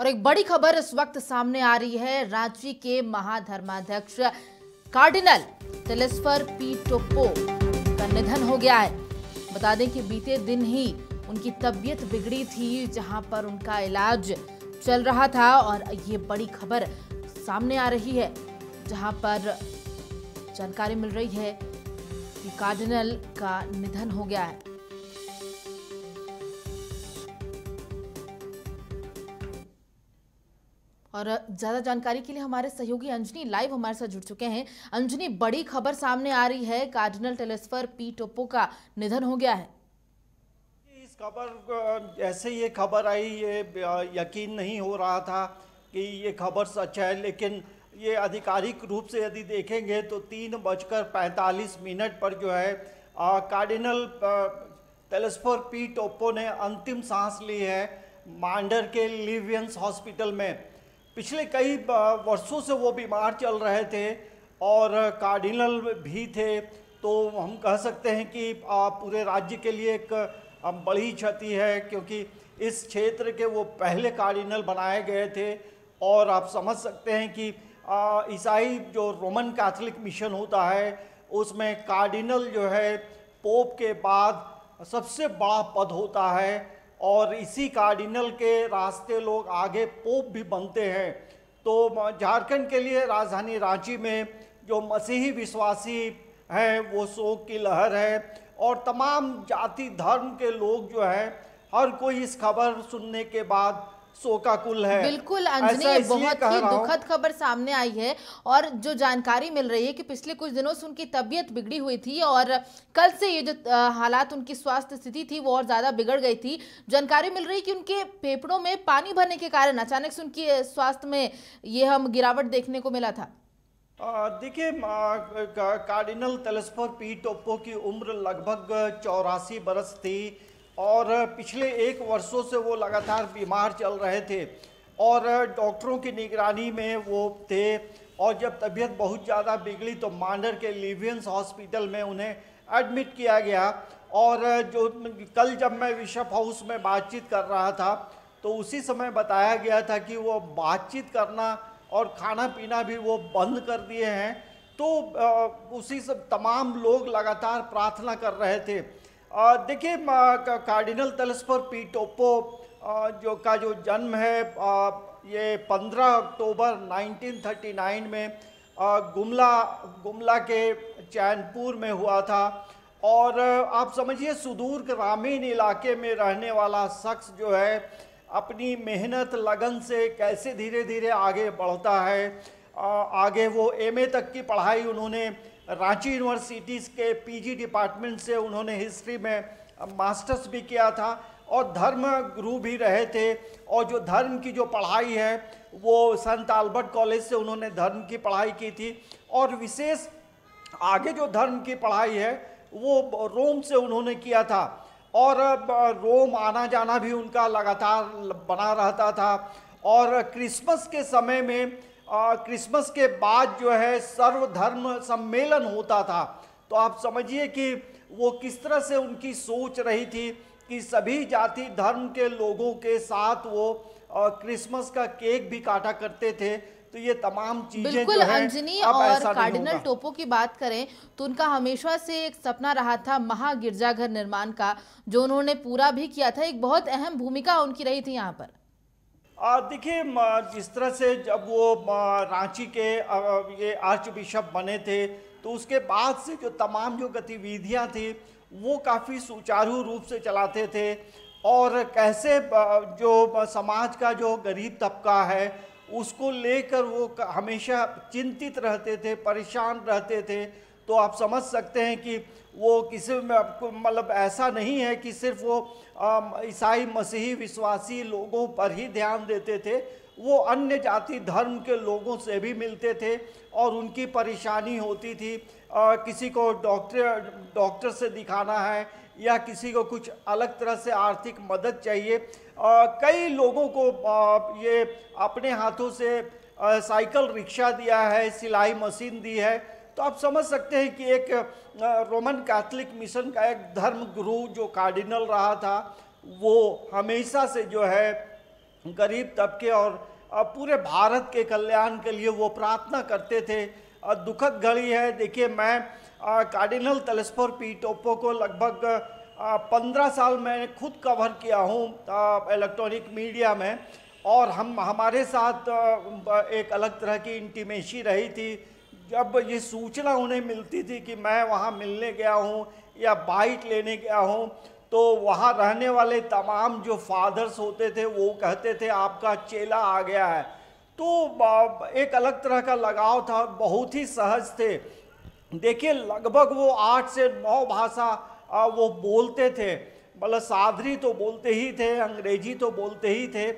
और एक बड़ी खबर इस वक्त सामने आ रही है रांची के महाधर्माध्यक्ष कार्डिनल टेलिस्फर पी टोप्पो का निधन हो गया है बता दें कि बीते दिन ही उनकी तबीयत बिगड़ी थी जहां पर उनका इलाज चल रहा था और ये बड़ी खबर सामने आ रही है जहां पर जानकारी मिल रही है कि कार्डिनल का निधन हो गया है और ज़्यादा जानकारी के लिए हमारे सहयोगी अंजनी लाइव हमारे साथ जुड़ चुके हैं अंजनी बड़ी खबर सामने आ रही है कार्डिनल टेलेस्फर पी टोपो का निधन हो गया है इस खबर जैसे ये खबर आई ये यकीन नहीं हो रहा था कि ये खबर सच है लेकिन ये आधिकारिक रूप से यदि देखेंगे तो तीन बजकर पैंतालीस मिनट पर जो है कार्डिनल टेलेस्फोर पी टोपो ने अंतिम सांस ली है मांडर के लिवियंस हॉस्पिटल में पिछले कई वर्षों से वो बीमार चल रहे थे और कार्डिनल भी थे तो हम कह सकते हैं कि पूरे राज्य के लिए एक बड़ी क्षति है क्योंकि इस क्षेत्र के वो पहले कार्डिनल बनाए गए थे और आप समझ सकते हैं कि ईसाई जो रोमन कैथोलिक मिशन होता है उसमें कार्डिनल जो है पोप के बाद सबसे बड़ा पद होता है और इसी कार्डिनल के रास्ते लोग आगे पोप भी बनते हैं तो झारखंड के लिए राजधानी रांची में जो मसीही विश्वासी हैं वो शोक की लहर है और तमाम जाति धर्म के लोग जो हैं हर कोई इस खबर सुनने के बाद शोकाकुल है बिल्कुल अंजनी बहुत ही दुखद खबर सामने आई है और जो जानकारी मिल रही है कि पिछले कुछ दिनों से उनकी तबियत बिगड़ी हुई थी और कल से ये जो हालात उनकी स्वास्थ्य स्थिति थी वो और ज़्यादा बिगड़ गई थी जानकारी मिल रही है कि उनके फेफड़ों में पानी भरने के कारण अचानक से उनकी स्वास्थ्य में ये हम गिरावट देखने को मिला था देखिए कार्डिनल तेलस्फर पी टोप्पो की उम्र लगभग चौरासी बरस थी और पिछले एक वर्षों से वो लगातार बीमार चल रहे थे और डॉक्टरों की निगरानी में वो थे और जब तबीयत बहुत ज़्यादा बिगड़ी तो मांडर के लिवियंस हॉस्पिटल में उन्हें एडमिट किया गया और जो कल जब मैं विशप हाउस में बातचीत कर रहा था तो उसी समय बताया गया था कि वो बातचीत करना और खाना पीना भी वो बंद कर दिए हैं तो उसी सब तमाम लोग लगातार प्रार्थना कर रहे थे देखिए कार्डिनल तलस्पर पी टोपो जो का जो जन्म है ये 15 अक्टूबर 1939 में गुमला गुमला के चैनपुर में हुआ था और आप समझिए सुदूर ग्रामीण इलाके में रहने वाला शख्स जो है अपनी मेहनत लगन से कैसे धीरे धीरे आगे बढ़ता है आगे वो एमए तक की पढ़ाई उन्होंने रांची यूनिवर्सिटीज़ के पीजी डिपार्टमेंट से उन्होंने हिस्ट्री में मास्टर्स भी किया था और धर्म गुरु भी रहे थे और जो धर्म की जो पढ़ाई है वो संत आल्बर्ट कॉलेज से उन्होंने धर्म की पढ़ाई की थी और विशेष आगे जो धर्म की पढ़ाई है वो रोम से उन्होंने किया था और रोम आना जाना भी उनका लगातार बना रहता था और क्रिसमस के समय में क्रिसमस के बाद जो है सर्वधर्म सम्मेलन होता था तो आप समझिए कि वो किस तरह से उनकी सोच रही थी कि सभी जाति धर्म के लोगों के साथ वो क्रिसमस का केक भी काटा करते थे तो ये तमाम चीजें बिल्कुल अंजनी और कार्डिनल टोपो की बात करें तो उनका हमेशा से एक सपना रहा था महा गिरजाघर निर्माण का जो उन्होंने पूरा भी किया था एक बहुत अहम भूमिका उनकी रही थी यहाँ पर देखिए जिस तरह से जब वो रांची के ये आर्च बिशप बने थे तो उसके बाद से जो तमाम जो गतिविधियां थी वो काफ़ी सुचारू रूप से चलाते थे और कैसे जो समाज का जो गरीब तबका है उसको लेकर वो हमेशा चिंतित रहते थे परेशान रहते थे तो आप समझ सकते हैं कि वो किसी में आपको मतलब ऐसा नहीं है कि सिर्फ वो ईसाई मसीही विश्वासी लोगों पर ही ध्यान देते थे वो अन्य जाति धर्म के लोगों से भी मिलते थे और उनकी परेशानी होती थी आ, किसी को डॉक्टर डॉक्टर से दिखाना है या किसी को कुछ अलग तरह से आर्थिक मदद चाहिए आ, कई लोगों को आ, ये अपने हाथों से साइकिल रिक्शा दिया है सिलाई मशीन दी है तो आप समझ सकते हैं कि एक रोमन कैथलिक मिशन का एक धर्म गुरु जो कार्डिनल रहा था वो हमेशा से जो है गरीब तबके और पूरे भारत के कल्याण के लिए वो प्रार्थना करते थे दुखद घड़ी है देखिए मैं कार्डिनल तलस्पुर पी टोपो को लगभग पंद्रह साल मैंने खुद कवर किया हूँ इलेक्ट्रॉनिक मीडिया में और हम हमारे साथ एक अलग तरह की इंटीमेसी रही थी जब ये सूचना उन्हें मिलती थी कि मैं वहाँ मिलने गया हूँ या बाइक लेने गया हूँ तो वहाँ रहने वाले तमाम जो फादर्स होते थे वो कहते थे आपका चेला आ गया है तो एक अलग तरह का लगाव था बहुत ही सहज थे देखिए लगभग वो आठ से नौ भाषा वो बोलते थे मतलब साधरी तो बोलते ही थे अंग्रेजी तो बोलते ही थे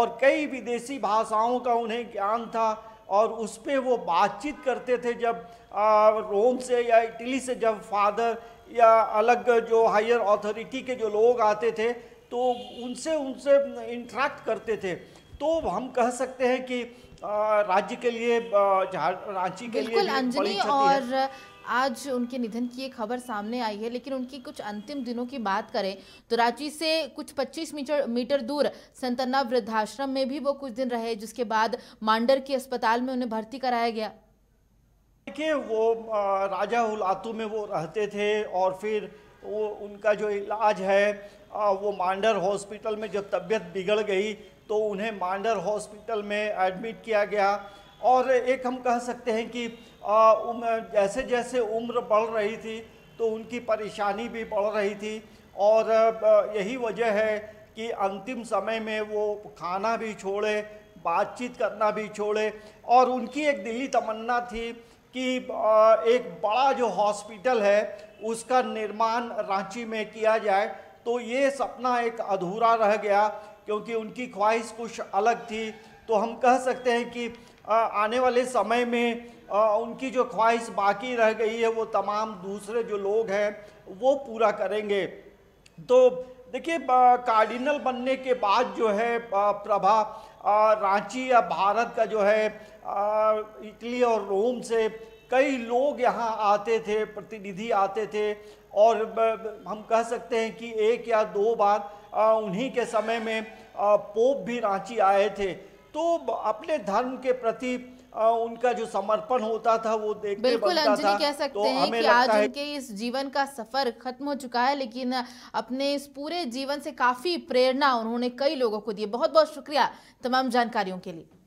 और कई विदेशी भाषाओं का उन्हें ज्ञान था और उस पर वो बातचीत करते थे जब रोम से या इटली से जब फादर या अलग जो हायर अथॉरिटी के जो लोग आते थे तो उनसे उनसे इंट्रैक्ट करते थे तो हम कह सकते हैं कि राज्य के लिए रांची के लिए अंजलि और आज उनके निधन की एक खबर सामने आई है लेकिन उनकी कुछ अंतिम दिनों की बात करें तो रांची से कुछ 25 मीटर मीटर दूर संतना वृद्धाश्रम में भी वो कुछ दिन रहे जिसके बाद मांडर के अस्पताल में उन्हें भर्ती कराया गया देखिए वो राजा उलातू में वो रहते थे और फिर वो उनका जो इलाज है वो मांडर हॉस्पिटल में जब तबीयत बिगड़ गई तो उन्हें मांडर हॉस्पिटल में एडमिट किया गया और एक हम कह सकते हैं कि आ, जैसे जैसे उम्र बढ़ रही थी तो उनकी परेशानी भी बढ़ रही थी और यही वजह है कि अंतिम समय में वो खाना भी छोड़े बातचीत करना भी छोड़े और उनकी एक दिली तमन्ना थी कि एक बड़ा जो हॉस्पिटल है उसका निर्माण रांची में किया जाए तो ये सपना एक अधूरा रह गया क्योंकि उनकी ख्वाहिश कुछ अलग थी तो हम कह सकते हैं कि आने वाले समय में उनकी जो ख्वाहिश बाकी रह गई है वो तमाम दूसरे जो लोग हैं वो पूरा करेंगे तो देखिए कार्डिनल बनने के बाद जो है प्रभा रांची या भारत का जो है इटली और रोम से कई लोग यहाँ आते थे प्रतिनिधि आते थे और हम कह सकते हैं कि एक या दो बार उन्हीं के समय में पोप भी रांची आए थे तो अपने धर्म के प्रति उनका जो समर्पण होता था वो देखते बिल्कुल अंजलि कह सकते तो हैं कि आज है। उनके इस जीवन का सफर खत्म हो चुका है लेकिन अपने इस पूरे जीवन से काफी प्रेरणा उन्होंने कई लोगों को दी बहुत बहुत शुक्रिया तमाम जानकारियों के लिए